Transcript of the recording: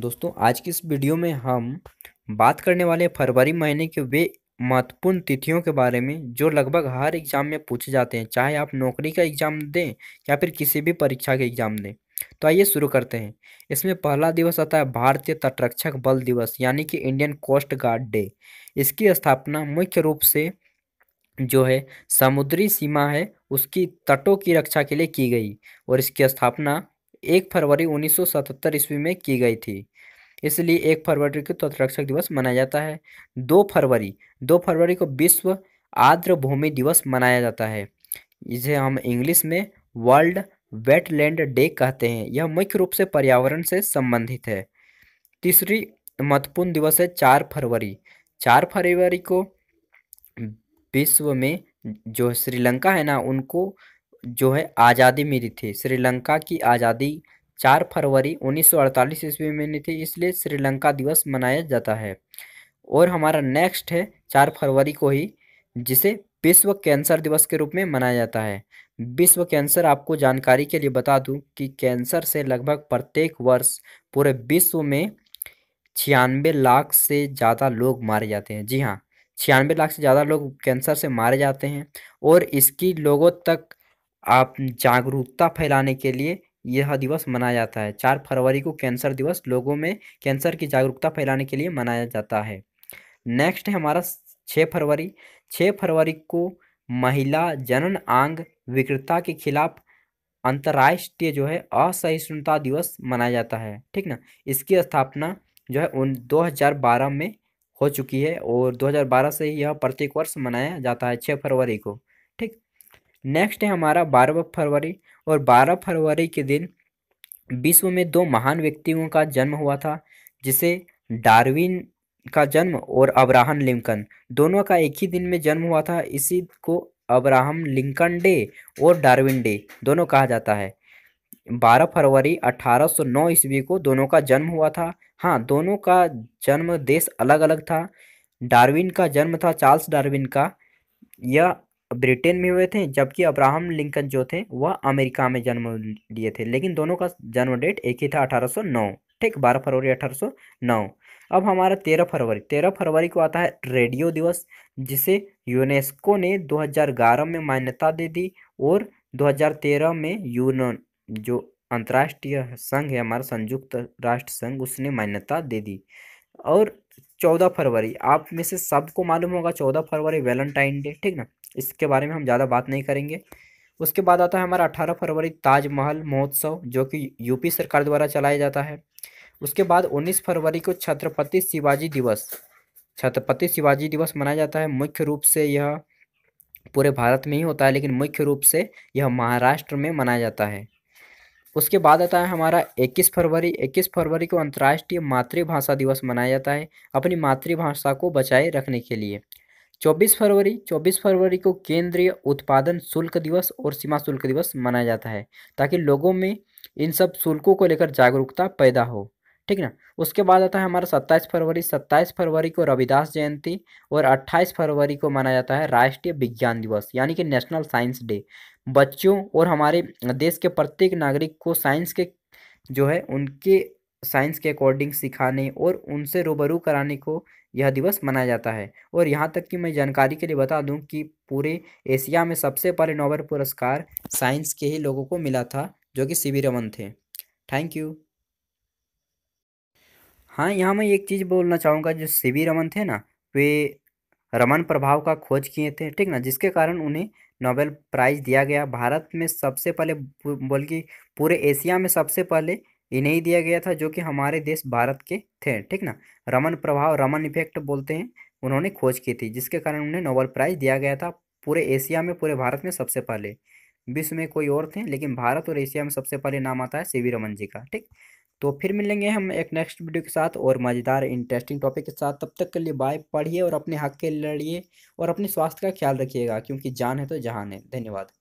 दोस्तों आज की इस वीडियो में हम बात करने वाले फरवरी महीने के वे महत्वपूर्ण तिथियों के बारे में जो लगभग हर एग्ज़ाम में पूछे जाते हैं चाहे आप नौकरी का एग्ज़ाम दें या फिर किसी भी परीक्षा के एग्ज़ाम दें तो आइए शुरू करते हैं इसमें पहला दिवस आता है भारतीय तटरक्षक बल दिवस यानी कि इंडियन कोस्ट गार्ड डे इसकी स्थापना मुख्य रूप से जो है समुद्री सीमा है उसकी तटों की रक्षा के लिए की गई और इसकी स्थापना एक फरवरी 1977 ईस्वी में की गई थी इसलिए एक फरवरी को तटरक्षक दिवस मनाया जाता है दो फरवरी दो फरवरी को विश्व आर्द्र भूमि दिवस मनाया जाता है इसे हम इंग्लिश में वर्ल्ड वेटलैंड डे कहते हैं यह मुख्य रूप से पर्यावरण से संबंधित है तीसरी महत्वपूर्ण दिवस है चार फरवरी चार फरवरी को विश्व में जो श्रीलंका है ना उनको जो है आज़ादी मिली थी श्रीलंका की आज़ादी चार फरवरी 1948 ईस्वी में मिली थी इसलिए श्रीलंका दिवस मनाया जाता है और हमारा नेक्स्ट है चार फरवरी को ही जिसे विश्व कैंसर दिवस के रूप में मनाया जाता है विश्व कैंसर आपको जानकारी के लिए बता दूं कि कैंसर से लगभग प्रत्येक वर्ष पूरे विश्व में छियानवे लाख से ज़्यादा लोग मारे जाते हैं जी हाँ छियानवे लाख से ज़्यादा लोग कैंसर से मारे जाते हैं और इसकी लोगों तक आप जागरूकता फैलाने के लिए यह दिवस मनाया जाता है चार फरवरी को कैंसर दिवस लोगों में कैंसर की जागरूकता फैलाने के लिए मनाया जाता है नेक्स्ट है हमारा छः फरवरी छः फरवरी को महिला जनन आंग विक्रता के खिलाफ अंतर्राष्ट्रीय जो है असहिष्णुता दिवस मनाया जाता है ठीक ना इसकी स्थापना जो है उन 2012 में हो चुकी है और 2012 से यह प्रत्येक वर्ष मनाया जाता है छः फरवरी को नेक्स्ट है हमारा बारह फरवरी और बारह फरवरी के दिन विश्व में दो महान व्यक्तियों का जन्म हुआ था जिसे डार्विन का जन्म और अब्राहम लिंकन दोनों का एक ही दिन में जन्म हुआ था इसी को अब्राहम लिंकन डे और डार्विन डे दोनों कहा जाता है 12 फरवरी 1809 ईस्वी को दोनों का जन्म हुआ था हाँ दोनों का जन्म देश अलग अलग था डार्विन का जन्म था चार्ल्स डार्विन का यह ब्रिटेन में हुए थे जबकि अब्राहम लिंकन जो थे वह अमेरिका में जन्म लिए थे लेकिन दोनों का जन्म डेट एक ही था 1809 ठीक 12 फरवरी 1809 अब हमारा 13 फरवरी 13 फरवरी को आता है रेडियो दिवस जिसे यूनेस्को ने 2011 में मान्यता दे दी और 2013 में यूनो जो अंतर्राष्ट्रीय संघ है हमारा संयुक्त राष्ट्र संघ उसने मान्यता दे दी और चौदह फरवरी आप में से सबको मालूम होगा चौदह फरवरी वैलेंटाइन डे ठीक ना इसके बारे में हम ज़्यादा बात नहीं करेंगे उसके बाद आता है हमारा अठारह फरवरी ताजमहल महोत्सव जो कि यूपी सरकार द्वारा चलाया जाता है उसके बाद उन्नीस फरवरी को छत्रपति शिवाजी दिवस छत्रपति शिवाजी दिवस मनाया जाता है मुख्य रूप से यह पूरे भारत में ही होता है लेकिन मुख्य रूप से यह महाराष्ट्र में मनाया जाता है उसके बाद आता है हमारा 21 फरवरी 21 फरवरी को अंतर्राष्ट्रीय मातृभाषा दिवस मनाया जाता है अपनी मातृभाषा को बचाए रखने के लिए 24 फरवरी 24 फरवरी को केंद्रीय उत्पादन शुल्क दिवस और सीमा शुल्क दिवस मनाया जाता है ताकि लोगों में इन सब शुल्कों को लेकर जागरूकता पैदा हो ठीक ना उसके बाद आता है हमारा 27 फरवरी 27 फरवरी को रविदास जयंती और 28 फरवरी को मनाया जाता है राष्ट्रीय विज्ञान दिवस यानी कि नेशनल साइंस डे बच्चों और हमारे देश के प्रत्येक नागरिक को साइंस के जो है उनके साइंस के अकॉर्डिंग सिखाने और उनसे रूबरू कराने को यह दिवस मनाया जाता है और यहाँ तक कि मैं जानकारी के लिए बता दूँ कि पूरे एशिया में सबसे पहले नोबेल पुरस्कार साइंस के ही लोगों को मिला था जो कि सी वी रमन थे थैंक यू हाँ यहाँ मैं एक चीज़ बोलना चाहूँगा जो सी वी रमन थे ना वे रमन प्रभाव का खोज किए थे ठीक ना जिसके कारण उन्हें नोबेल प्राइज़ दिया गया भारत में सबसे पहले बल्कि पूरे एशिया में सबसे पहले इन्हें दिया गया था जो कि हमारे देश भारत के थे ठीक ना रमन प्रभाव रमन इफेक्ट बोलते हैं उन्होंने खोज की थी जिसके कारण उन्हें नोबेल प्राइज़ दिया गया था पूरे एशिया में पूरे भारत में सबसे पहले विश्व में कोई और थे लेकिन भारत और एशिया में सबसे पहले नाम आता है सी रमन जी का ठीक तो फिर मिलेंगे हम एक नेक्स्ट वीडियो के साथ और मज़ेदार इंटरेस्टिंग टॉपिक के साथ तब तक के लिए बाय पढ़िए और अपने हक के लड़िए और अपने स्वास्थ्य का ख्याल रखिएगा क्योंकि जान है तो जहान है धन्यवाद